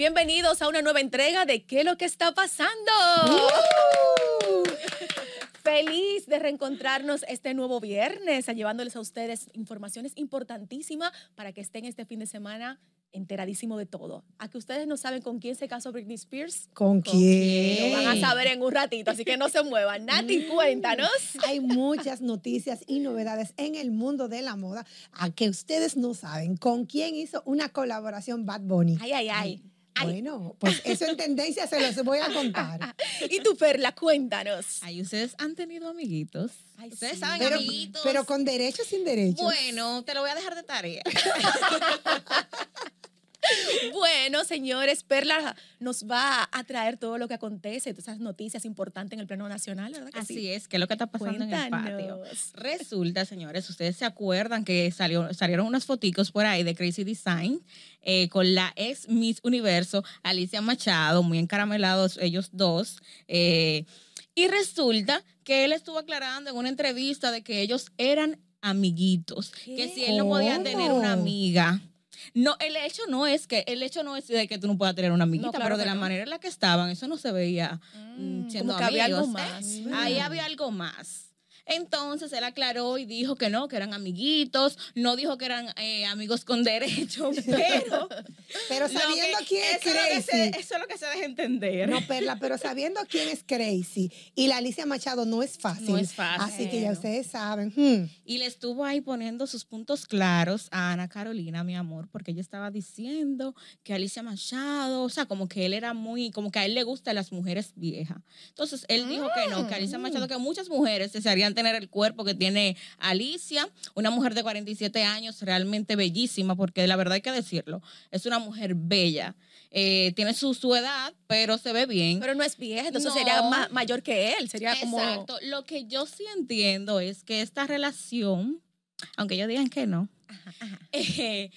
Bienvenidos a una nueva entrega de ¿Qué es lo que está pasando? Feliz de reencontrarnos este nuevo viernes, llevándoles a ustedes informaciones importantísimas para que estén este fin de semana enteradísimo de todo. A que ustedes no saben con quién se casó Britney Spears. ¿Con, quién? Lo van a saber en un ratito, así que no se muevan. Nati, mm. cuéntanos. Hay muchas noticias y novedades en el mundo de la moda. A que ustedes no saben con quién hizo una colaboración Bad Bunny. ay, ay. ay. Bueno, pues eso en tendencia se los voy a contar. y tú, Perla, cuéntanos. Ay, ustedes han tenido amiguitos. Ay, ustedes saben amiguitos. Pero con derecho sin derecho. Bueno, te lo voy a dejar de tarea. Bueno, señores, Perla nos va a traer todo lo que acontece, todas esas noticias importantes en el plano nacional, ¿verdad? Así es, que es lo que está pasando en el patio. Resulta, señores, ustedes se acuerdan que salieron unas foticos por ahí de Crazy Design eh, con la ex Miss Universo, Alicia Machado, muy encaramelados ellos dos. Eh, y resulta que él estuvo aclarando en una entrevista de que ellos eran amiguitos, que si él no podía tener una amiga no, el hecho no es que, el hecho no es de que tú no puedas tener una amiguita, pero de la manera en la que estaban, eso no se veía mm, mm, Ahí había algo más. Entonces él aclaró y dijo que no, que eran amiguitos, no dijo que eran eh, amigos con derecho, pero... pero sabiendo quién es Crazy. eso es lo que se deja entender. No, Perla, pero sabiendo quién es Crazy y la Alicia Machado no es fácil. No es fácil. Así que ya ustedes saben. Hmm. Y le estuvo ahí poniendo sus puntos claros a Ana Carolina, mi amor, porque ella estaba diciendo que Alicia Machado, o sea, como que él era muy, como que a él le gustan las mujeres viejas. Entonces él dijo que no, que Alicia mm. Machado, que muchas mujeres se serían tener el cuerpo que tiene Alicia, una mujer de 47 años realmente bellísima, porque la verdad hay que decirlo, es una mujer bella. Eh, tiene su, su edad, pero se ve bien. Pero no es vieja, entonces sería mayor que él, sería como... Exacto, lo que yo sí entiendo es que esta relación aunque ellos digan que no, eh,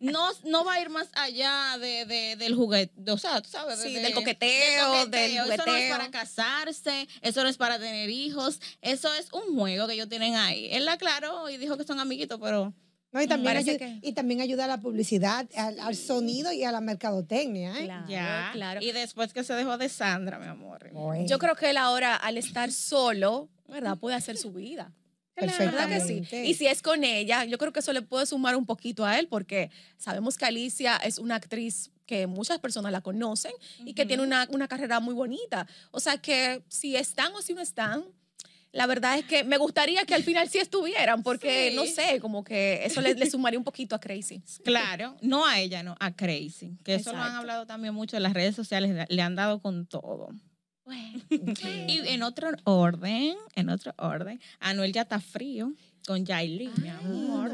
no, no va a ir más allá de, del juguete, o sea, tú sabes, del, coqueteo, del, Eso no es para casarse, eso no es para tener hijos, eso es un juego que ellos tienen ahí. Él la aclaró y dijo que son amiguitos, pero... y, también ayuda, a la publicidad, al, sonido y a la mercadotecnia. ¿eh? ya, claro. Y después que se dejó de Sandra, mi amor. Yo creo que él ahora, al estar solo, ¿verdad? Puede hacer su vida que Y si es con ella, yo creo que eso le puede sumar un poquito a él porque sabemos que Alicia es una actriz que muchas personas la conocen y que tiene una, una, carrera muy bonita. O sea que si están o si no están, la verdad es que me gustaría que al final sí estuvieran, porque no sé, como que eso le, le, sumaría un poquito a Crazy. Claro, no a ella, no, a Crazy. Que eso lo han hablado también mucho en las redes sociales, le han dado con todo. y en otro orden, en otro orden, Anuel ya está frío con Yailin, mi amor.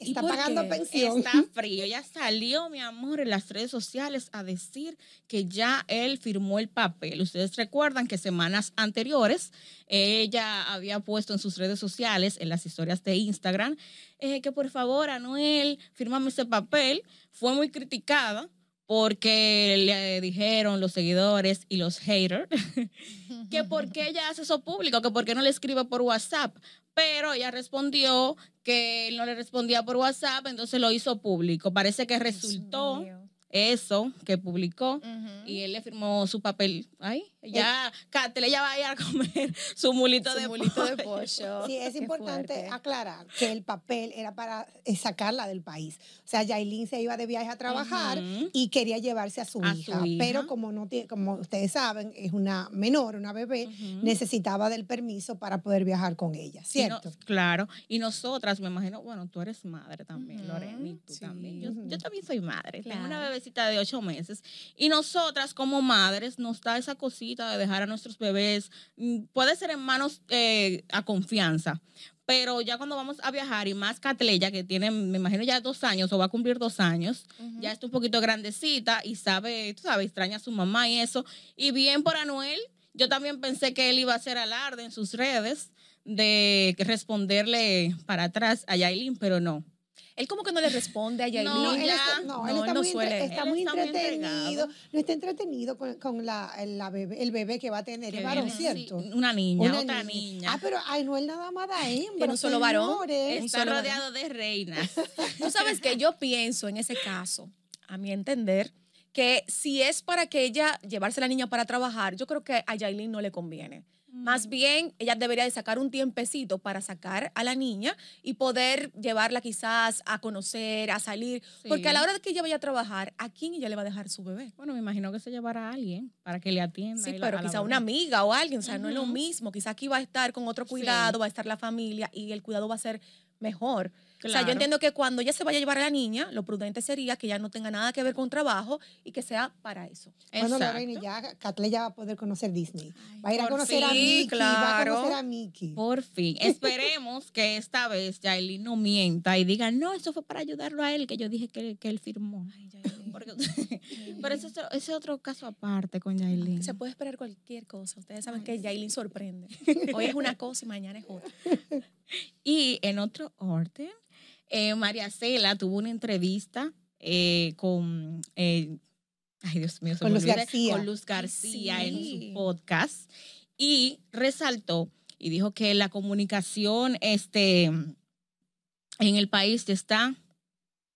Está pagando pensión. Está frío. Ya salió, mi amor, en las redes sociales a decir que ya él firmó el papel. Ustedes recuerdan que semanas anteriores ella había puesto en sus redes sociales, en las historias de Instagram, eh, que por favor, Anuel, firmame ese papel. Fue muy criticada porque le dijeron los seguidores y los haters que por qué ella hace eso público, que por qué no le escribe por WhatsApp. Pero ella respondió que no le respondía por WhatsApp, entonces lo hizo público. Parece que resultó eso que publicó y él le firmó su papel. Ay, eh, ya, le ella va a ir a comer su mulito, de, mulito pollo. de pollo. Sí, es importante aclarar que el papel era para eh, sacarla del país. O sea, Yailin se iba de viaje a trabajar y quería llevarse a, su, hija, pero como no tiene, como ustedes saben, es una menor, una bebé, necesitaba del permiso para poder viajar con ella, ¿cierto? claro, y nosotras, me imagino, bueno, tú eres madre también, Lorena, y tú también. Yo, también soy madre, una de ocho meses. Y nosotras como madres nos da esa cosita de dejar a nuestros bebés, mm, puede ser en manos eh, a confianza, pero ya cuando vamos a viajar y más Catleya, que tiene, me imagino ya dos años o va a cumplir dos años, ya está un poquito grandecita y sabe, tú sabes, extraña a su mamá y eso. Y bien por Anuel, yo también pensé que él iba a hacer alarde en sus redes de responderle para atrás a Yailin, pero no. Él como que no le responde a Yailin. No, él está, no, no, está, muy, entretenido. no está entretenido con, la, el bebé que va a tener. Es varón, ¿cierto? Una niña, una otra niña. Ah, pero ay, no es nada más de pero Pero un solo varón. Está rodeado de reinas. Tú sabes que yo pienso en ese caso, a mi entender, que si es para que ella llevarse la niña para trabajar, yo creo que a Yailin no le conviene. Más bien, ella debería de sacar un tiempecito para sacar a la niña y poder llevarla quizás a conocer, a salir. Porque a la hora de que ella vaya a trabajar, ¿a quién ella le va a dejar su bebé? Bueno, me imagino que se llevará a alguien para que le atienda. Sí, pero quizá una amiga o alguien, o sea, no es lo mismo. Quizá aquí va a estar con otro cuidado, va a estar la familia y el cuidado va a ser mejor. O sea, yo entiendo que cuando ella se vaya a llevar a la niña, lo prudente sería que ya no tenga nada que ver con trabajo y que sea para eso. Bueno, reina ya Catley ya va a poder conocer Disney. Va a ir a conocer a Mickey, va a conocer a Mickey. Por fin. Esperemos que esta vez Yailin no mienta y diga, no, eso fue para ayudarlo a él, que yo dije que, él firmó. Porque, pero ese es, otro, caso aparte con Yailin. Se puede esperar cualquier cosa. Ustedes saben que Yailin sorprende. Hoy es una cosa y mañana es otra. Y en otro orden, eh, María Cela tuvo una entrevista eh, con, eh, mío, Luz García. en su podcast y resaltó y dijo que la comunicación este, en el país está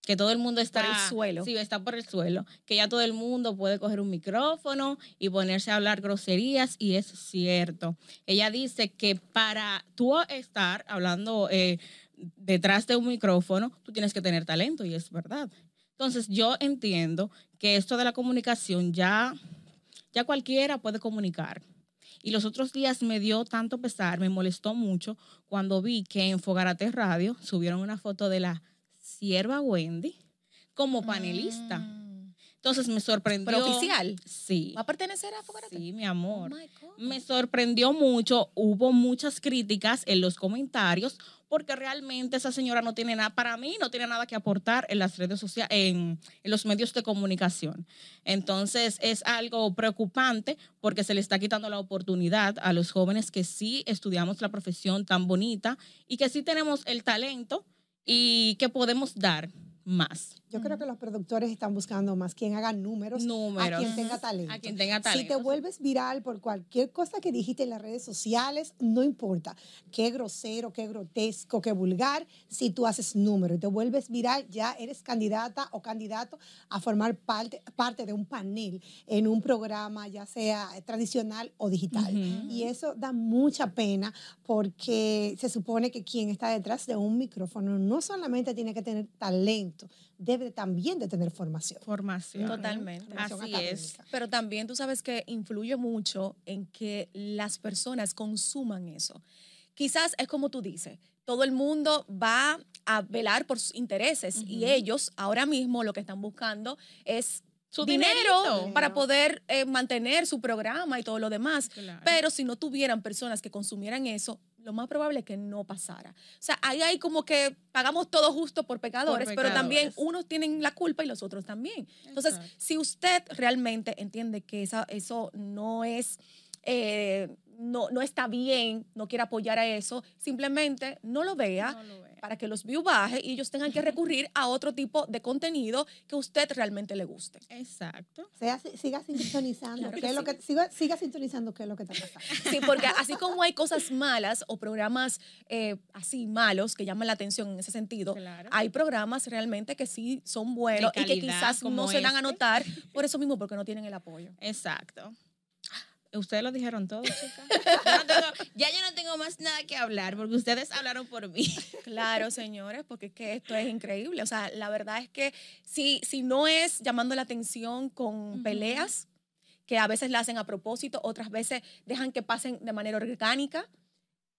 que todo el mundo está por el suelo. Sí, está por el suelo, que ya todo el mundo puede coger un micrófono y ponerse a hablar groserías y es cierto. Ella dice que para tú estar hablando detrás de un micrófono tú tienes que tener talento y es verdad. Entonces yo entiendo que esto de la comunicación ya, ya cualquiera puede comunicar. Y los otros días me dio tanto pesar, me molestó mucho cuando vi que en Fogarate Radio subieron una foto de la sierva Wendy como panelista. Mm. Entonces me sorprendió. ¿Pero oficial? Sí. ¿Va a pertenecer a Fogarate? Sí, mi amor. Oh me sorprendió mucho. Hubo muchas críticas en los comentarios porque realmente esa señora no tiene nada, para mí no tiene nada que aportar en las redes sociales, en, los medios de comunicación. Entonces es algo preocupante porque se le está quitando la oportunidad a los jóvenes que sí estudiamos la profesión tan bonita y que sí tenemos el talento y que podemos dar más. Yo creo mm. que los productores están buscando más quien haga números, a quien tenga talento. A quien tenga talento. Si te vuelves viral por cualquier cosa que dijiste en las redes sociales, no importa. Qué grosero, qué grotesco, qué vulgar. Si tú haces números y te vuelves viral, ya eres candidata o candidato a formar parte, parte de un panel en un programa, ya sea tradicional o digital. Y eso da mucha pena porque se supone que quien está detrás de un micrófono no solamente tiene que tener talento, debe también de tener formación. Formación. Totalmente. Así es. Pero también tú sabes que influye mucho en que las personas consuman eso. Quizás es como tú dices, todo el mundo va a velar por sus intereses y ellos ahora mismo lo que están buscando es su dinero para poder eh, mantener su programa y todo lo demás. Pero si no tuvieran personas que consumieran eso, lo más probable es que no pasara. O sea, ahí hay como que pagamos todo justo por pecadores, pero también unos tienen la culpa y los otros también. Entonces, si usted realmente entiende que esa, eso no es... Eh, no, no está bien, no quiere apoyar a eso, simplemente no lo vea. para que los views bajen y ellos tengan que recurrir a otro tipo de contenido que a usted realmente le guste. Exacto. siga sintonizando, lo que, siga, siga, sintonizando qué es lo que está pasando. Sí, porque así como hay cosas malas o programas eh, así malos que llaman la atención en ese sentido, hay programas realmente que sí son buenos y que quizás no se dan a este. notar por eso mismo, porque no tienen el apoyo. Exacto. Ustedes lo dijeron todo, chicas. ya yo no tengo más nada que hablar porque ustedes hablaron por mí. Claro, señores, porque es que esto es increíble. O sea, la verdad es que si, si no es llamando la atención con peleas, que a veces la hacen a propósito, otras veces dejan que pasen de manera orgánica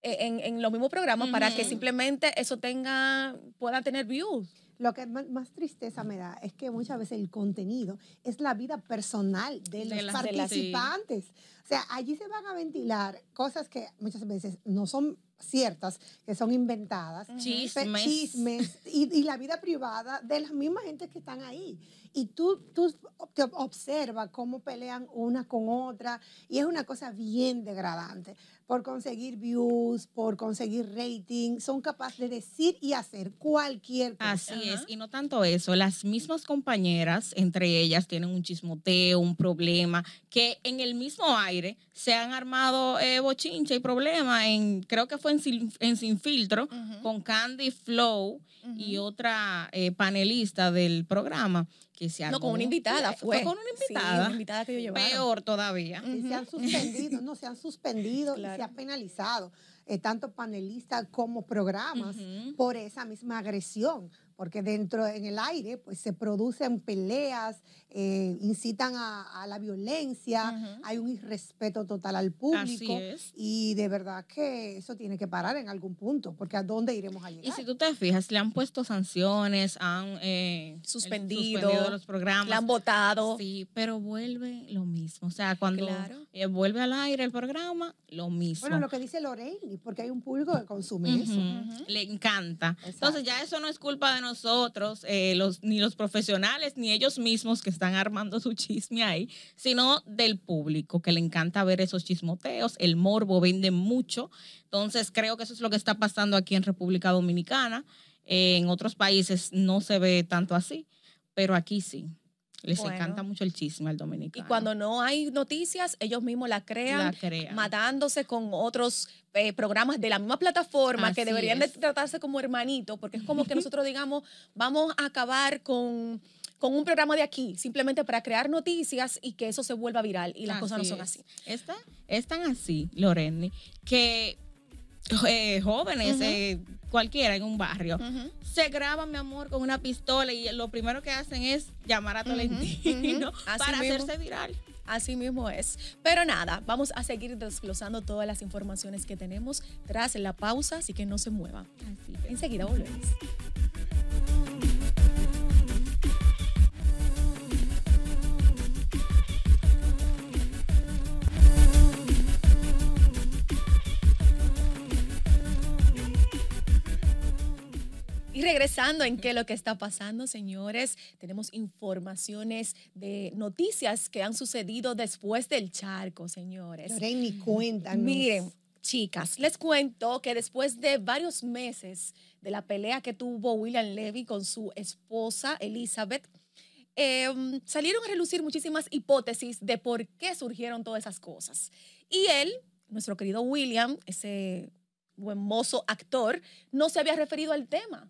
eh, en, los mismos programas para que simplemente eso tenga, pueda tener views. Lo que más tristeza me da es que muchas veces el contenido es la vida personal de los participantes. O sea, allí se van a ventilar cosas que muchas veces no son ciertas, que son inventadas, chismes, chismes y, y, la vida privada de las mismas gentes que están ahí. Y tú, tú te observas cómo pelean una con otra y es una cosa bien degradante por conseguir views, por conseguir rating, son capaces de decir y hacer cualquier cosa. Así es, y no tanto eso, las mismas compañeras, entre ellas, tienen un chismoteo, un problema, que en el mismo aire se han armado eh, bochincha y problemas en, creo que fue en Sin, Filtro, con Candy Flow y otra eh, panelista del programa que se No, con una invitada fue. con una invitada. Peor todavía. y se han suspendido, no, se han suspendido y se ha penalizado eh, tanto panelistas como programas por esa misma agresión porque dentro, en el aire, pues se producen peleas, eh, incitan a, la violencia, hay un irrespeto total al público. Y de verdad que eso tiene que parar en algún punto, porque ¿a dónde iremos a llegar? Y si tú te fijas, le han puesto sanciones, han eh, suspendido, los programas. Le han votado. Sí, pero vuelve lo mismo. O sea, cuando eh, vuelve al aire el programa, lo mismo. Bueno, lo que dice Lorraine, porque hay un público que consume eso. Le encanta. Entonces ya eso no es culpa de nosotros, eh, los, ni los profesionales, ni ellos mismos que están armando su chisme ahí, sino del público que le encanta ver esos chismoteos, el morbo vende mucho. Entonces creo que eso es lo que está pasando aquí en República Dominicana. en otros países no se ve tanto así, pero aquí sí. Les encanta mucho el chisme al dominicano. Y cuando no hay noticias, ellos mismos la crean, matándose con otros eh, programas de la misma plataforma que deberían de tratarse como hermanitos, porque es como que nosotros digamos, vamos a acabar con con un programa de aquí, simplemente para crear noticias y que eso se vuelva viral. Y las cosas no son así. Están así, Loreni, que eh, jóvenes, eh, cualquiera en un barrio, se graban, mi amor, con una pistola y lo primero que hacen es llamar a Tolentino para hacerse viral. Así mismo es. Pero nada, vamos a seguir desglosando todas las informaciones que tenemos tras la pausa, así que no se muevan. Enseguida volvemos. regresando en qué es lo que está pasando, señores. Tenemos informaciones de noticias que han sucedido después del charco, señores. ni cuéntanos. Miren, chicas, les cuento que después de varios meses de la pelea que tuvo William Levy con su esposa Elizabeth, em, salieron a relucir muchísimas hipótesis de por qué surgieron todas esas cosas. Y él, nuestro querido William, ese buen mozo actor, no se había referido al tema.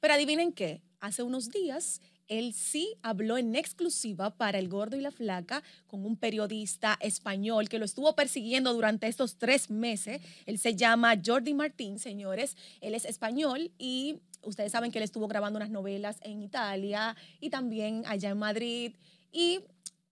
Pero adivinen qué, hace unos días él sí habló en exclusiva para El Gordo y la Flaca con un periodista español que lo estuvo persiguiendo durante estos tres meses. Él se llama Jordi Martín, señores. Él es español y ustedes saben que él estuvo grabando unas novelas en Italia y también allá en Madrid. Y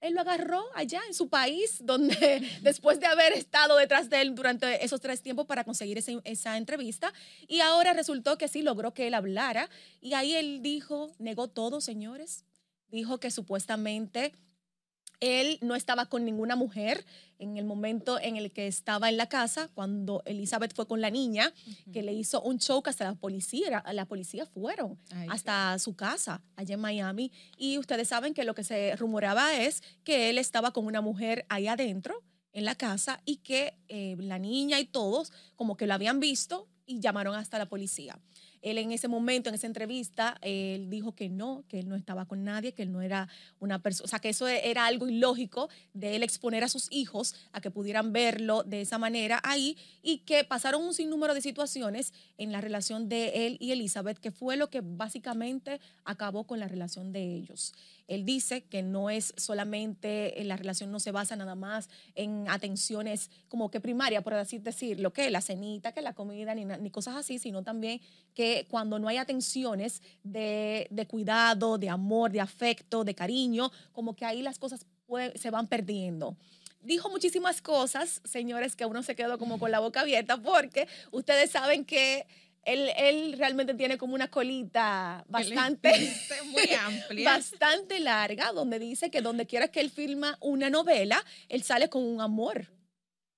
él lo agarró allá en su país, donde después de haber estado detrás de él durante esos tres tiempos para conseguir esa entrevista, y ahora resultó que sí logró que él hablara, y ahí él dijo, negó todo, señores, dijo que supuestamente él no estaba con ninguna mujer en el momento en el que estaba en la casa, cuando Elizabeth fue con la niña, que le hizo un show hasta la policía, la policía fueron hasta su casa allá en Miami. Y ustedes saben que lo que se rumoraba es que él estaba con una mujer ahí adentro, en la casa, y que eh, la niña y todos como que lo habían visto y llamaron hasta la policía. Él en ese momento, en esa entrevista, él dijo que no, que él no estaba con nadie, que él no era una persona, o sea, que eso era algo ilógico de él exponer a sus hijos a que pudieran verlo de esa manera ahí y que pasaron un sinnúmero de situaciones en la relación de él y Elizabeth, que fue lo que básicamente acabó con la relación de ellos. Él dice que no es solamente, eh, la relación no se basa nada más en atenciones como que primaria, por así decirlo, que la cenita, que la comida, ni, cosas así, sino también que cuando no hay atenciones de, cuidado, de amor, de afecto, de cariño, como que ahí las cosas se van perdiendo dijo muchísimas cosas, señores, que uno se quedó como con la boca abierta, porque ustedes saben que él, él realmente tiene como una colita bastante, muy amplia. bastante larga, donde dice que donde quiera que él filma una novela, él sale con un amor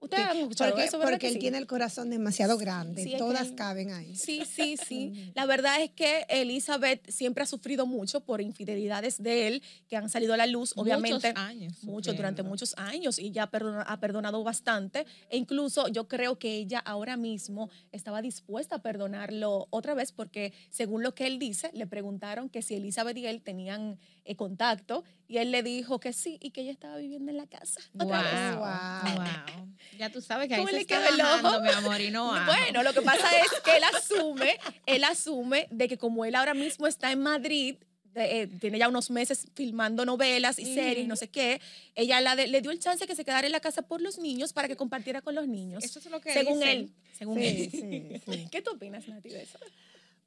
Ustedes porque, él tiene el corazón demasiado grande, todas caben ahí. Sí, sí, sí. Mm. la verdad es que Elizabeth siempre ha sufrido mucho por infidelidades de él que han salido a la luz, obviamente. Muchos años. Mucho, durante muchos años y ya ha perdonado bastante. E incluso yo creo que ella ahora mismo estaba dispuesta a perdonarlo otra vez porque, según lo que él dice, le preguntaron que si Elizabeth y él tenían eh, contacto y él le dijo que sí y que ella estaba viviendo en la casa. Otra vez. wow. Ya tú sabes que ahí se está ojo? mi amor, y Bueno, lo que pasa es que él asume, él asume de que como él ahora mismo está en Madrid, eh, tiene ya unos meses filmando novelas y series, no sé qué. Ella le dio el chance de que se quedara en la casa por los niños para que compartiera con los niños. Eso es lo que Según él. Según él. ¿Qué tú opinas, Nati, de eso?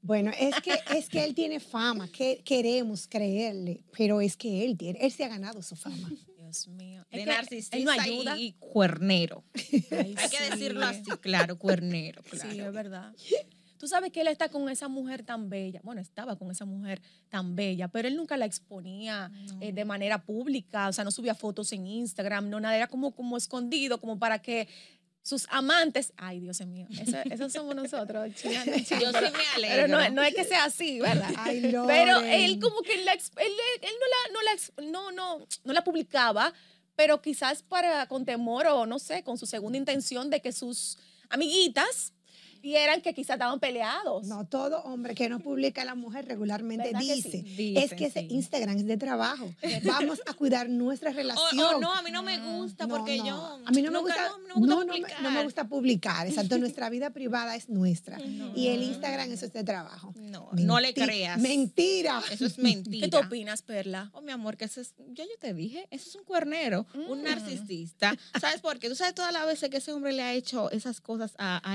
Bueno, es que, es que él tiene fama, que queremos creerle, pero es que él tiene, él se ha ganado su fama. Dios mío. De narcisista no ayuda. y cuernero. Hay que decirlo así, claro, cuernero. Claro. Sí, es verdad. Tú sabes que él está con esa mujer tan bella. Bueno, estaba con esa mujer tan bella, pero él nunca la exponía eh, de manera pública. O sea, no subía fotos en Instagram, no nada. Era como, como escondido, como para que sus amantes. Ay, Dios mío, esos somos nosotros, chilenos. Yo sí me Pero no, no, es que sea así, ¿verdad? Ay, no. Pero él como que la, él, no, la, no, no, no, no la publicaba, pero quizás para con temor o no sé, con su segunda intención de que sus amiguitas y que quizás estaban peleados. No, todo hombre que no publica a la mujer regularmente dice, es que ese Instagram es de trabajo. Vamos a cuidar nuestra relación. Oh, no, a mí no me ah, gusta porque yo... A mí no me gusta, publicar. No, me exacto. nuestra vida privada es nuestra. y el Instagram eso es de trabajo. No, no le creas. Mentira. Eso es mentira. ¿Qué te opinas, Perla? Oh, mi amor, que eso es, ya yo te dije, eso es un cuernero, un mm. narcisista. ¿Sabes por qué? Tú sabes todas las veces que ese hombre le ha hecho esas cosas a, a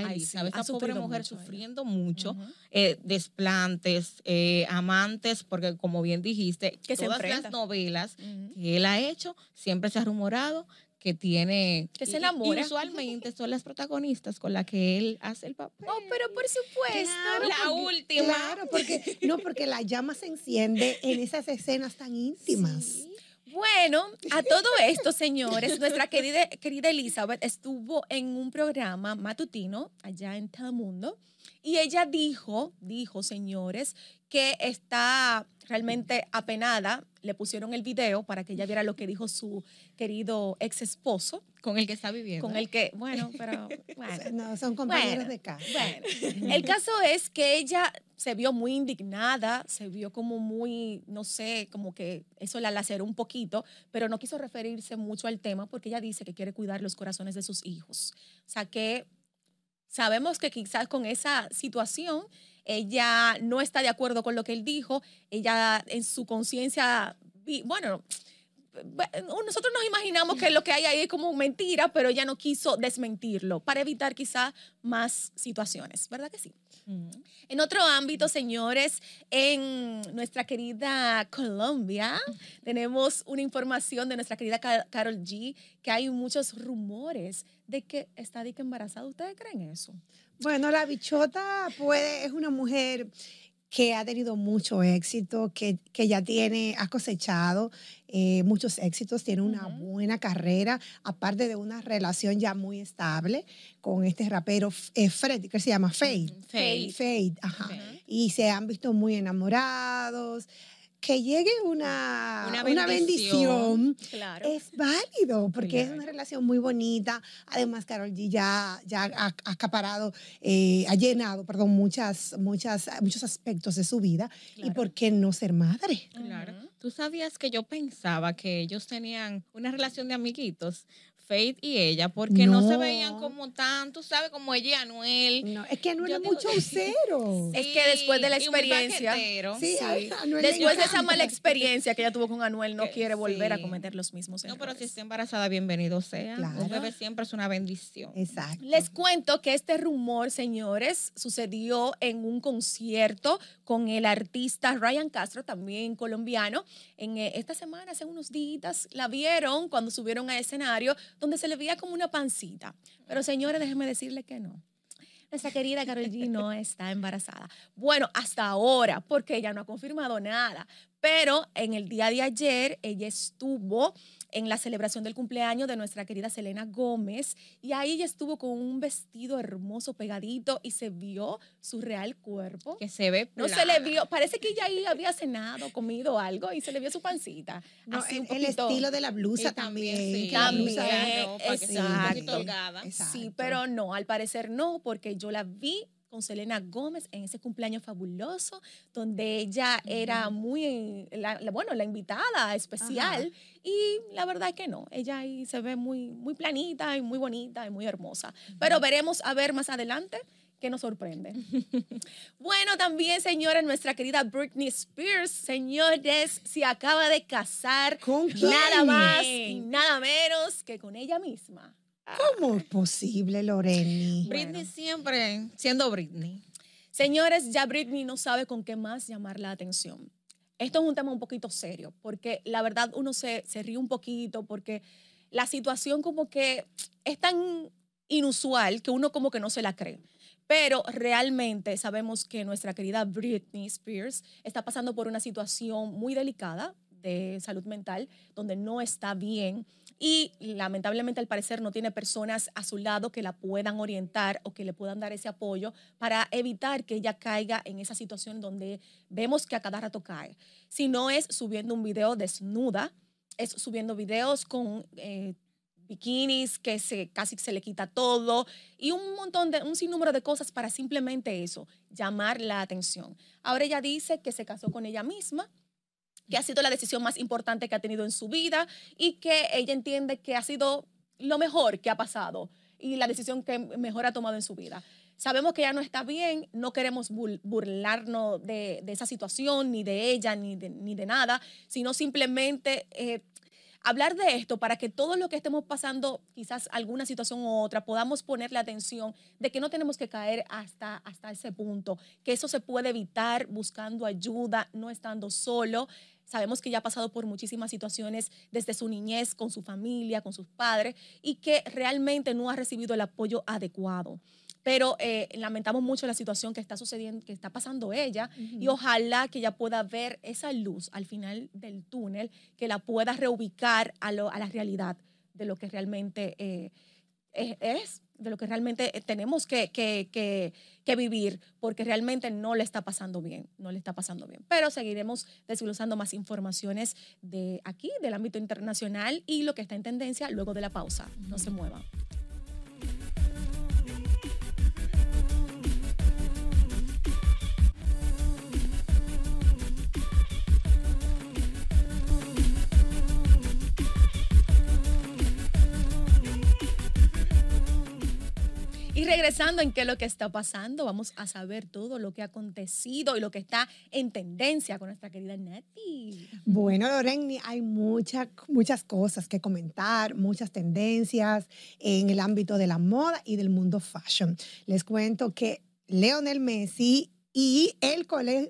a, su pobre mujer sufriendo mucho, eh, desplantes, eh, amantes, porque como bien dijiste, todas las novelas que él ha hecho, siempre se ha rumorado que tiene que se enamora. usualmente son las protagonistas con las que él hace el papel. Oh, pero por supuesto, la última. Claro, porque no porque la llama se enciende en esas escenas tan íntimas. Bueno, a todo esto, señores, nuestra querida, querida Elizabeth estuvo en un programa matutino allá en mundo y ella dijo, dijo, señores, que está realmente apenada le pusieron el video para que ella viera lo que dijo su querido ex esposo. Con el que está viviendo. Con el que, bueno, pero. Bueno. no, son compañeros de casa. el caso es que ella se vio muy indignada, se vio como muy, no sé, como que eso la laceró un poquito, pero no quiso referirse mucho al tema porque ella dice que quiere cuidar los corazones de sus hijos. O sea que sabemos que quizás con esa situación ella no está de acuerdo con lo que él dijo, ella en su conciencia, bueno, nosotros nos imaginamos que lo que hay ahí es como mentira, pero ella no quiso desmentirlo para evitar quizá más situaciones, ¿verdad que sí? En otro ámbito, señores, en nuestra querida Colombia, tenemos una información de nuestra querida Carol G, que hay muchos rumores de que está embarazada. ¿Ustedes creen eso? Bueno, la bichota puede, es una mujer que ha tenido mucho éxito, que, ya tiene, ha cosechado eh, muchos éxitos, tiene una buena carrera, aparte de una relación ya muy estable con este rapero eh, Freddy, que se llama Fade. Fade. Fade, ajá. Y se han visto muy enamorados, que llegue una, una bendición, es válido, porque es una relación muy bonita. Además, Carol G ya, ya ha, acaparado, eh, ha llenado, perdón, muchas, muchas, muchos aspectos de su vida. ¿Y por qué no ser madre? Claro. Tú sabías que yo pensaba que ellos tenían una relación de amiguitos. Faith y ella, porque no, se veían como tanto, ¿sabes? Como ella y Anuel. No, es que Anuel es mucho usero. es que después de la experiencia. Sí, después de esa mala experiencia que ella tuvo con Anuel, no quiere volver a cometer los mismos errores. No, pero si está embarazada, bienvenido sea. Un bebé siempre es una bendición. Exacto. Les cuento que este rumor, señores, sucedió en un concierto con el artista Ryan Castro, también colombiano. En eh, esta semana, hace unos días, la vieron cuando subieron a escenario donde se le veía como una pancita. Pero señores, déjenme decirle que no. Nuestra querida Carolina no está embarazada. Bueno, hasta ahora, porque ella no ha confirmado nada. Pero en el día de ayer ella estuvo en la celebración del cumpleaños de nuestra querida Selena Gómez y ahí ella estuvo con un vestido hermoso pegadito y se vio su real cuerpo. Que se ve. Plana. No se le vio, parece que ella ahí había cenado, comido algo y se le vio su pancita. así el, el, estilo de la blusa también. Sí, también. exacto, Sí, pero no, al parecer no, porque yo la vi con Selena Gómez en ese cumpleaños fabuloso, donde ella era muy, bueno, la invitada especial. Y la verdad es que no, ella ahí se ve muy, muy planita y muy bonita y muy hermosa. Pero veremos a ver más adelante que nos sorprende. bueno, también, señora, nuestra querida Britney Spears, señores, se acaba de casar ¿Con nada más y nada menos que con ella misma. ¿Cómo es posible, Loreni? Britney siempre siendo Britney. Señores, ya Britney no sabe con qué más llamar la atención. Esto es un tema un poquito serio, porque la verdad uno se, se ríe un poquito, porque la situación como que es tan inusual que uno como que no se la cree. Pero realmente sabemos que nuestra querida Britney Spears está pasando por una situación muy delicada de salud mental, donde no está bien y lamentablemente al parecer no tiene personas a su lado que la puedan orientar o que le puedan dar ese apoyo para evitar que ella caiga en esa situación donde vemos que a cada rato cae. Si no es subiendo un video desnuda, es subiendo videos con... Eh, bikinis, que casi se le quita todo y un montón de, un sinnúmero de cosas para simplemente eso, llamar la atención. Ahora ella dice que se casó con ella misma, que ha sido la decisión más importante que ha tenido en su vida y que ella entiende que ha sido lo mejor que ha pasado y la decisión que mejor ha tomado en su vida. Sabemos que ya no está bien, no queremos burlarnos de, esa situación, ni de ella, ni de, ni de nada, sino simplemente eh, hablar de esto para que todos los que estemos pasando quizás alguna situación u otra podamos ponerle atención de que no tenemos que caer hasta, hasta ese punto, que eso se puede evitar buscando ayuda, no estando solo. Sabemos que ya ha pasado por muchísimas situaciones desde su niñez, con su familia, con sus padres, y que realmente no ha recibido el apoyo adecuado pero eh, lamentamos mucho la situación que está sucediendo, que está pasando ella, y ojalá que ella pueda ver esa luz al final del túnel, que la pueda reubicar a, la realidad de lo que realmente eh, e, es, de lo que realmente eh, tenemos que, que, vivir, porque realmente no le está pasando bien, no le está pasando bien. Pero seguiremos desglosando más informaciones de aquí, del ámbito internacional y lo que está en tendencia luego de la pausa. No se muevan. regresando en qué es lo que está pasando, vamos a saber todo lo que ha acontecido y lo que está en tendencia con nuestra querida Nati. Bueno, Loreni, hay muchas muchas cosas que comentar, muchas tendencias en el ámbito de la moda y del mundo fashion. Les cuento que Leonel Messi y el,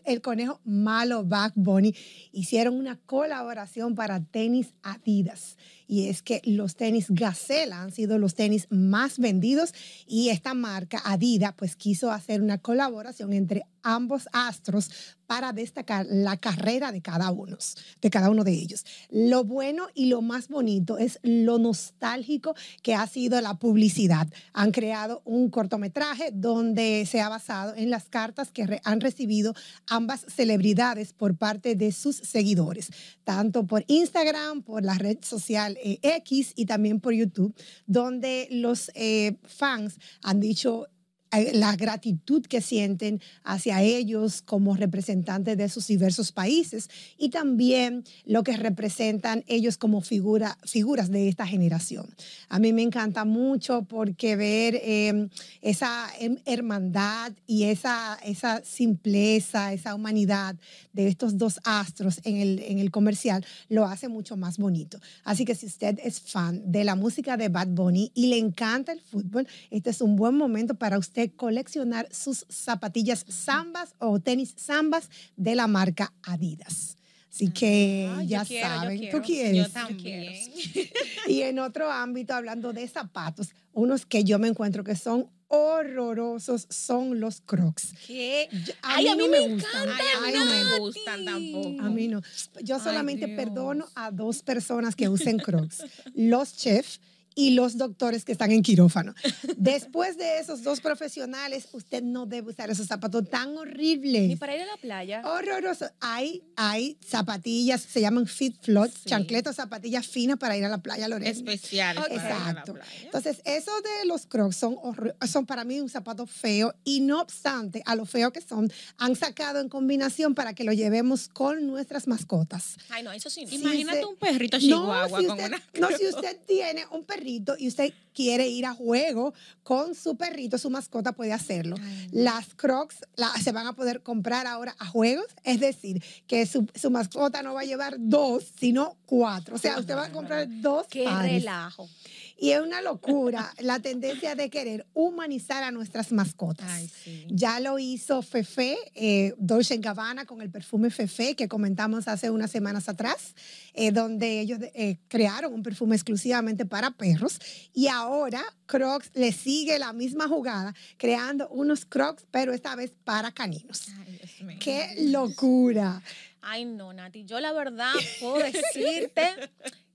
el conejo malo Back Bunny hicieron una colaboración para tenis Adidas y es que los tenis Gacela han sido los tenis más vendidos y esta marca Adidas pues quiso hacer una colaboración entre ambos astros para destacar la carrera de cada uno, de cada uno de ellos. Lo bueno y lo más bonito es lo nostálgico que ha sido la publicidad. Han creado un cortometraje donde se ha basado en las cartas que han recibido ambas celebridades por parte de sus seguidores, tanto por Instagram, por las redes sociales eh, X y también por YouTube, donde los eh, fans han dicho eh, la gratitud que sienten hacia ellos como representantes de sus diversos países y también lo que representan ellos como figuras de esta generación. A mí me encanta mucho porque ver em, esa em, hermandad y esa, esa simpleza, esa humanidad de estos dos astros en el, en el comercial lo hace mucho más bonito. Así que si usted es fan de la música de Bad Bunny y le encanta el fútbol, este es un buen momento para usted coleccionar sus zapatillas zambas o tenis zambas de la marca Adidas. Así ah, que ya saben, tú quieres. Yo también. Y en otro ámbito, hablando de zapatos, unos que yo me encuentro que son horrorosos son los crocs. A Ay, mí a mí no me, gustan. Ay, a mí no me gustan tampoco. A mí no. Yo solamente perdono a dos personas que usen crocs. los chefs y los doctores que están en quirófano. Después de esos dos profesionales, usted no debe usar esos zapatos tan horribles. Ni para ir a la playa. Horroroso. Hay, hay zapatillas, se llaman fit flots, sí. zapatillas finas para ir a la playa, Lorena. Especiales Exacto. Entonces, esos de los crocs son, son para mí un zapato feo y no obstante a lo feo que son, han sacado en combinación para que lo llevemos con nuestras mascotas. Ay, no, eso sí. Imagínate un perrito chihuahua No, si usted tiene un perrito y usted quiere ir a juego con su perrito, su mascota puede hacerlo. Las Crocs se van a poder comprar ahora a juegos, es decir, que su, mascota no va a llevar dos, sino cuatro. O sea, usted va a comprar dos. Qué relajo. Y es una locura la tendencia de querer humanizar a nuestras mascotas. Ya lo hizo Fefe, eh, Dolce Gabbana con el perfume Fefe que comentamos hace unas semanas atrás, eh, donde ellos eh, crearon un perfume exclusivamente para perros. Y ahora Crocs le sigue la misma jugada, creando unos Crocs, pero esta vez para caninos. ¡Qué locura! Ay, no, Nati, yo la verdad puedo decirte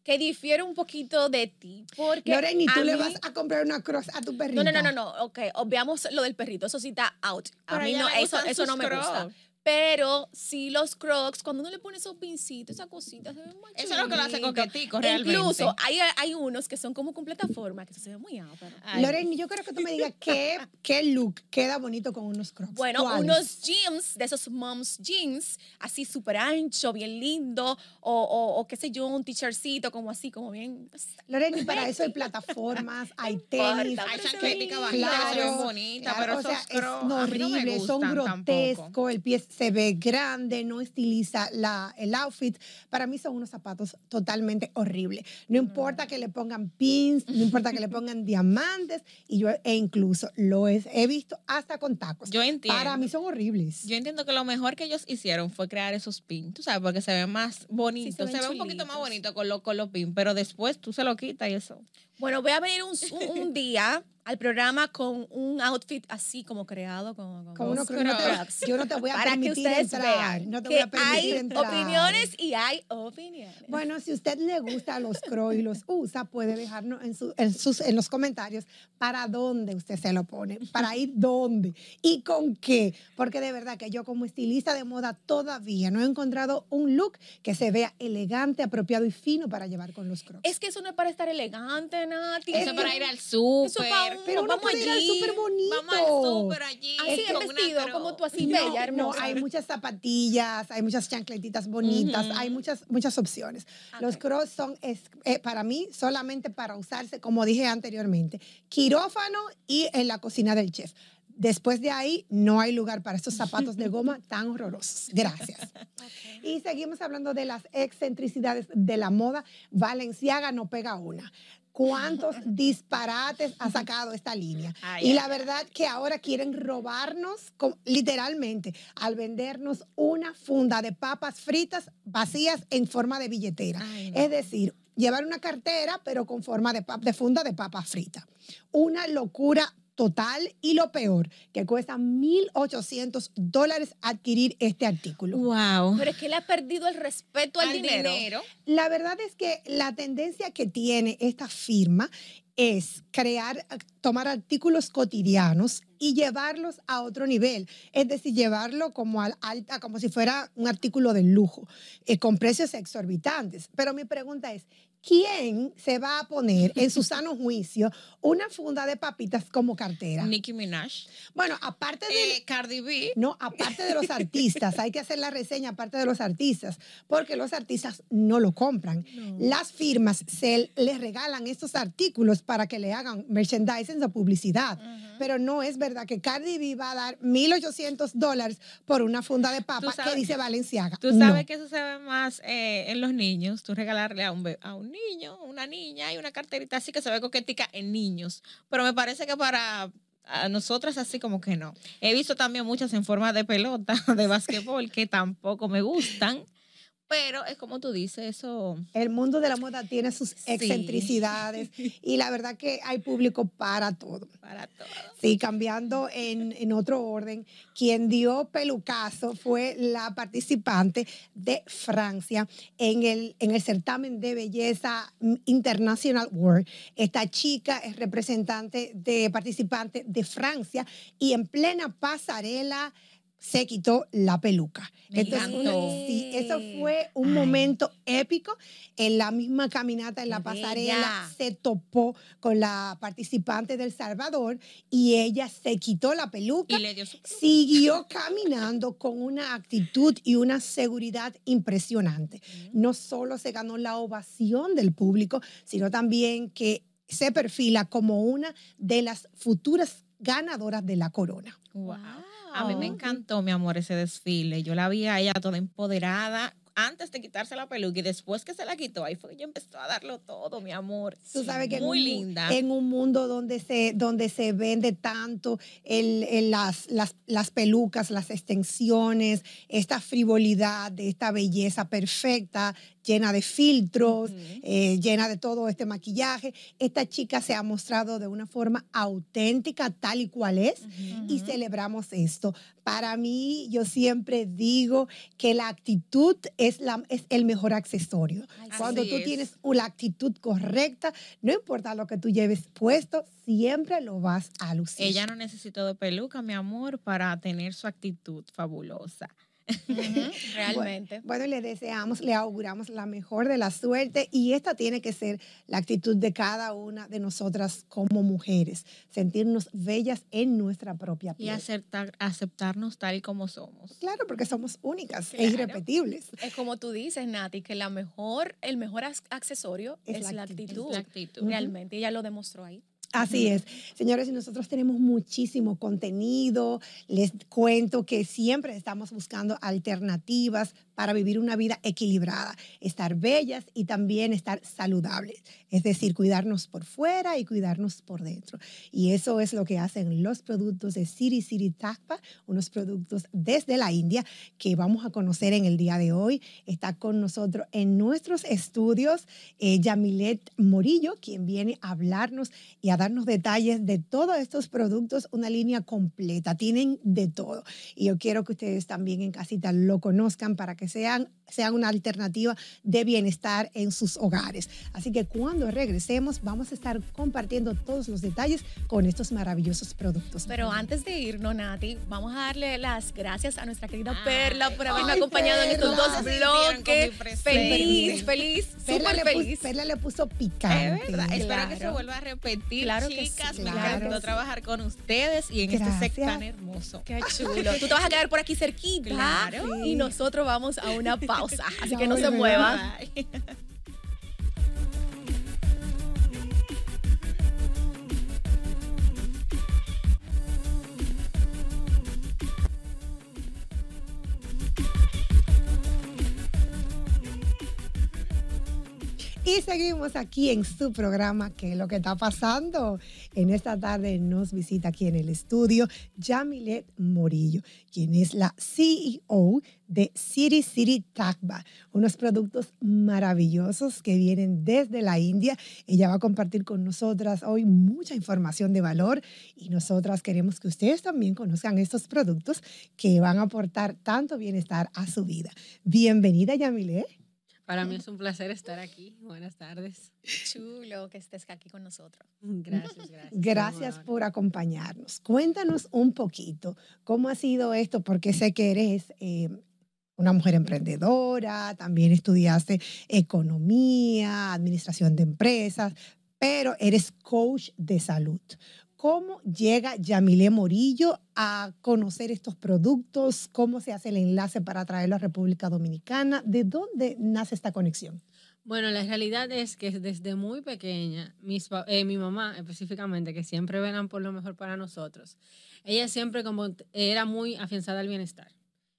que difiere un poquito de ti. Porque Loren, ¿y tú le vas a comprar una cross a tu perrito? No, no, no, no, no. Ok, obviamos lo del perrito. Eso sí está out. A mí no, eso, eso no me gusta. Pero si los crocs, cuando uno le pone esos pincitos, esas cositas, se ven más Eso es lo que lo hace coquetico realmente. Incluso hay, hay unos que son como con plataforma, que se ven muy alto. Loren, yo creo que tú me digas qué, qué look queda bonito con unos crocs. Bueno, unos jeans, de esos mom's jeans, así súper ancho, bien lindo, o, o, o, qué sé yo, un t-shirtcito como así, como bien... Loren, para eso hay plataformas, hay tenis. hay chanquetica bajita, claro, bonita, pero o sea, esos crocs, es son grotescos, el pie se ve grande, no estiliza la, el outfit. Para mí son unos zapatos totalmente horribles. No importa que le pongan pins, no importa que le pongan diamantes, y yo e incluso lo he, he visto hasta con tacos. Yo entiendo. Para mí son horribles. Yo entiendo que lo mejor que ellos hicieron fue crear esos pins, tú sabes, porque se ve más bonito, se, ve un poquito más bonito con, con los pins, pero después tú se lo quitas y eso. Bueno, voy a venir un, día al programa con un outfit así como creado con, con, unos crocs. Yo no te voy a permitir entrar. no te voy a permitir hay opiniones y hay opiniones. Bueno, si usted le gusta los crocs y los usa, puede dejarnos en, su, en, sus, en los comentarios para dónde usted se lo pone, para ir dónde y con qué. Porque de verdad que yo como estilista de moda todavía no he encontrado un look que se vea elegante, apropiado y fino para llevar con los crocs. Es que eso no es para estar elegante, eso para ir al súper. Pero vamos allí. Ir súper bonito. Vamos al súper allí. Así es vestido, como tú así, bella, hermosa. No, hay muchas zapatillas, hay muchas chancletitas bonitas, hay muchas, muchas opciones. Los crocs son, eh, para mí, solamente para usarse, como dije anteriormente, quirófano y en la cocina del chef. Después de ahí, no hay lugar para estos zapatos de goma tan horrorosos. Gracias. Y seguimos hablando de las excentricidades de la moda. Valenciaga no pega una cuántos disparates ha sacado esta línea. y la verdad que ahora quieren robarnos, literalmente, al vendernos una funda de papas fritas vacías en forma de billetera. Es decir, llevar una cartera, pero con forma de, funda de papas fritas. Una locura total y lo peor, que cuesta 1.800 dólares adquirir este artículo. ¡Wow! Pero es que le ha perdido el respeto al, dinero. La verdad es que la tendencia que tiene esta firma es crear, tomar artículos cotidianos y llevarlos a otro nivel, es decir, llevarlo como al alta, como si fuera un artículo de lujo, eh, con precios exorbitantes. Pero mi pregunta es, ¿quién se va a poner en su sano juicio una funda de papitas como cartera? Nicki Minaj. Bueno, aparte de... Eh, Cardi B. No, aparte de los artistas, hay que hacer la reseña aparte de los artistas, porque los artistas no lo compran. Las firmas se les regalan estos artículos para que le hagan merchandising o publicidad, pero no es verdad que Cardi B va a dar 1.800 dólares por una funda de papas que dice Valenciaga. Tú sabes que eso se ve más eh, en los niños, tú regalarle a un, a un niño, una niña y una carterita así que se ve coquetica en niños. Pero me parece que para nosotras así como que no. He visto también muchas en forma de pelota, de basquetbol que tampoco me gustan. Pero es como tú dices, eso... El mundo de la moda tiene sus excentricidades y la verdad que hay público para todo. Para todo. Sí, cambiando en, otro orden, quien dio pelucazo fue la participante de Francia en el, en el certamen de belleza International World. Esta chica es representante de participante de Francia y en plena pasarela se quitó la peluca. Esto sí, eso fue un momento épico. En la misma caminata, en la pasarela, se topó con la participante del Salvador y ella se quitó la peluca. Y Siguió caminando con una actitud y una seguridad impresionante. No solo se ganó la ovación del público, sino también que se perfila como una de las futuras ganadoras de la corona. Wow. A mí me oh. encantó, mi amor, ese desfile. Yo la vi a ella toda empoderada, antes de quitarse la peluca y después que se la quitó, ahí fue que yo empezó a darlo todo, mi amor. Tú sabes que muy linda. En un mundo donde se, donde se vende tanto el, las, las, las, pelucas, las extensiones, esta frivolidad esta belleza perfecta llena de filtros, eh, llena de todo este maquillaje. Esta chica se ha mostrado de una forma auténtica, tal y cual es, y celebramos esto. Para mí, yo siempre digo que la actitud es, la, es el mejor accesorio. Cuando tú tienes la actitud correcta, no importa lo que tú lleves puesto, siempre lo vas a lucir. Ella no necesitó de peluca, mi amor, para tener su actitud fabulosa. realmente. Bueno, le deseamos, le auguramos la mejor de la suerte y esta tiene que ser la actitud de cada una de nosotras como mujeres, sentirnos bellas en nuestra propia piel. Y aceptar, aceptarnos tal y como somos. Claro, porque somos únicas e irrepetibles. Es como tú dices, Nati, que la mejor, el mejor accesorio es, la actitud. Es la actitud. Realmente, ella lo demostró ahí. Así es. Señores, nosotros tenemos muchísimo contenido. Les cuento que siempre estamos buscando alternativas para vivir una vida equilibrada, estar bellas y también estar saludables. Es decir, cuidarnos por fuera y cuidarnos por dentro. Y eso es lo que hacen los productos de Siri Siri Takpa, unos productos desde la India que vamos a conocer en el día de hoy. Está con nosotros en nuestros estudios eh, Yamilet Morillo, quien viene a hablarnos y a darnos detalles de todos estos productos, una línea completa. Tienen de todo. Y yo quiero que ustedes también en casita lo conozcan para que sean, sean una alternativa de bienestar en sus hogares. Así que cuando regresemos vamos a estar compartiendo todos los detalles con estos maravillosos productos. Pero antes de irnos, Nati, vamos a darle las gracias a nuestra querida Perla por habernos acompañado en estos dos bloques. Feliz, feliz, Perla le puso picante. Es verdad. Espero que se vuelva a repetir, chicas. Me encantó trabajar con ustedes y en este set tan hermoso. Qué chulo. Tú te vas a quedar por aquí cerquita. Y nosotros vamos a una pausa. Así que no se muevan. Y seguimos aquí en su programa, ¿Qué es lo que está pasando? En esta tarde nos visita aquí en el estudio Yamilet Morillo, quien es la CEO de City City Takba, unos productos maravillosos que vienen desde la India. Ella va a compartir con nosotras hoy mucha información de valor y nosotras queremos que ustedes también conozcan estos productos que van a aportar tanto bienestar a su vida. Bienvenida, Yamilet. Para mí es un placer estar aquí. Buenas tardes. Chulo que estés aquí con nosotros. Gracias, gracias. Gracias por, acompañarnos. Cuéntanos un poquito cómo ha sido esto, porque sé que eres eh, una mujer emprendedora, también estudiaste economía, administración de empresas, pero eres coach de salud cómo llega Yamile Morillo a conocer estos productos, cómo se hace el enlace para traerlo a República Dominicana, de dónde nace esta conexión. Bueno, la realidad es que desde muy pequeña, eh, mi mamá específicamente, que siempre velan por lo mejor para nosotros, ella siempre como era muy afianzada al bienestar.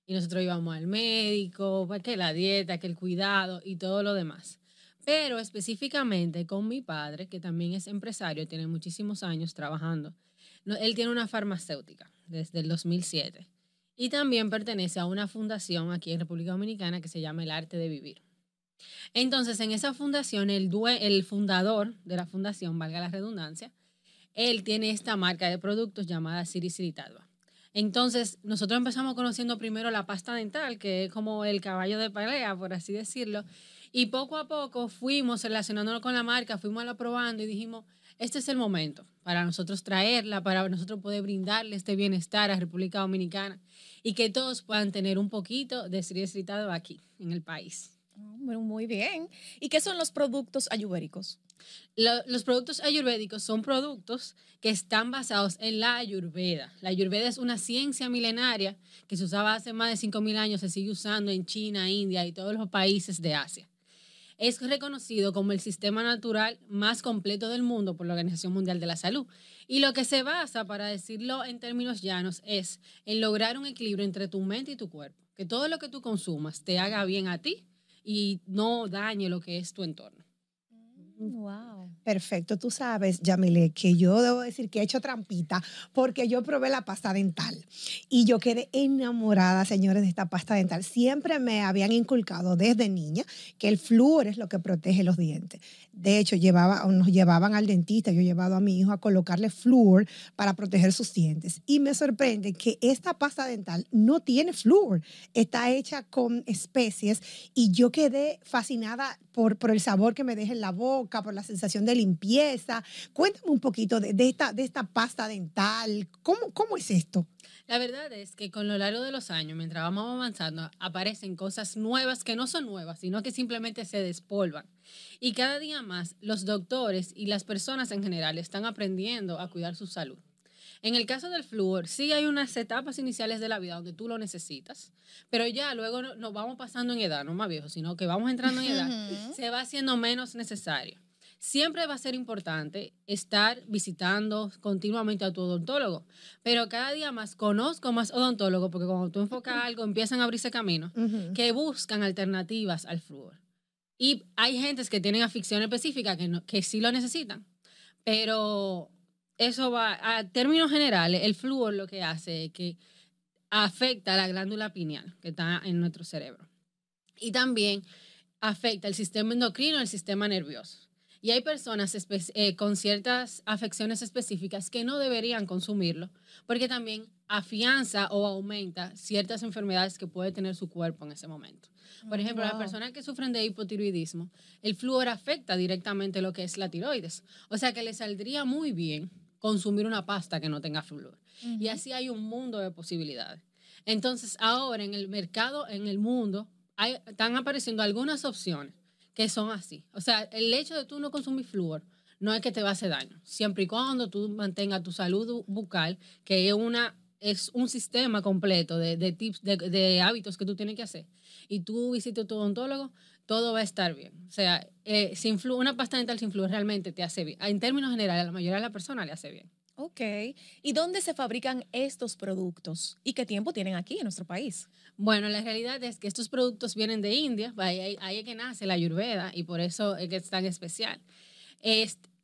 Y nosotros íbamos al médico, pues, que la dieta, que el cuidado y todo lo demás. Pero específicamente con mi padre, que también es empresario, tiene muchísimos años trabajando. él tiene una farmacéutica desde el 2007 y también pertenece a una fundación aquí en República Dominicana que se llama El Arte de Vivir. Entonces, en esa fundación, el, el fundador de la fundación, valga la redundancia, él tiene esta marca de productos llamada Siris entonces, nosotros empezamos conociendo primero la pasta dental, que es como el caballo de pelea, por así decirlo, y poco a poco fuimos relacionándonos con la marca, fuimos la probando y dijimos, este es el momento para nosotros traerla, para nosotros poder brindarle este bienestar a República Dominicana y que todos puedan tener un poquito de serie citado aquí, en el país. Ah, muy bien. ¿Y qué son los productos ayurvédicos? los productos ayurvédicos son productos que están basados en la ayurveda. La ayurveda es una ciencia milenaria que se usaba hace más de 5.000 años, se sigue usando en China, India y todos los países de Asia es reconocido como el sistema natural más completo del mundo por la Organización Mundial de la Salud. Y lo que se basa, para decirlo en términos llanos, es en lograr un equilibrio entre tu mente y tu cuerpo. Que todo lo que tú consumas te haga bien a ti y no dañe lo que es tu entorno. Perfecto, tú sabes, Yamile, que yo debo decir que he hecho trampita porque yo probé la pasta dental y yo quedé enamorada, señores, de esta pasta dental. Siempre me habían inculcado desde niña que el flúor es lo que protege los dientes. De hecho, llevaba, nos llevaban al dentista, yo he llevado a mi hijo a colocarle flúor para proteger sus dientes. Y me sorprende que esta pasta dental no tiene flúor, está hecha con especies y yo quedé fascinada por, por el sabor que me deja en la boca, por la sensación de limpieza. Cuéntame un poquito de, esta, de esta pasta dental, ¿Cómo, ¿cómo es esto? La verdad es que con lo largo de los años, mientras vamos avanzando, aparecen cosas nuevas que no son nuevas, sino que simplemente se despolvan. Y cada día más los doctores y las personas en general están aprendiendo a cuidar su salud. En el caso del flúor, sí hay unas etapas iniciales de la vida donde tú lo necesitas, pero ya luego nos vamos pasando en edad, no más viejo, sino que vamos entrando en edad, se va haciendo menos necesario. Siempre va a ser importante estar visitando continuamente a tu odontólogo, pero cada día más conozco más odontólogos porque cuando tú enfocas algo empiezan a abrirse camino que buscan alternativas al flúor. Y hay gentes que tienen afición específica que, que sí lo necesitan, pero eso va, a términos generales, el flúor lo que hace es que afecta la glándula pineal que está en nuestro cerebro. Y también afecta el sistema endocrino, el sistema nervioso. Y hay personas eh, con ciertas afecciones específicas que no deberían consumirlo, porque también afianza o aumenta ciertas enfermedades que puede tener su cuerpo en ese momento. Por mm, ejemplo, las personas que sufren de hipotiroidismo, el flúor afecta directamente lo que es la tiroides. O sea que le saldría muy bien consumir una pasta que no tenga flúor. Y así hay un mundo de posibilidades. Entonces, ahora en el mercado, en el mundo, están apareciendo algunas opciones que son así. O sea, el hecho de tú no consumir flúor no es que te va a hacer daño, siempre y cuando tú mantengas tu salud bucal, que es una es un sistema completo de, tips, de, de, hábitos que tú tienes que hacer. Y tú visites a tu odontólogo, todo va a estar bien. O sea, eh, sin una pasta dental sin flúor realmente te hace bien. En términos generales, a la mayoría de las personas le hace bien. Ok. ¿Y dónde se fabrican estos productos? ¿Y qué tiempo tienen aquí en nuestro país? Bueno, la realidad es que estos productos vienen de India, ahí, es que nace la ayurveda y por eso es tan especial.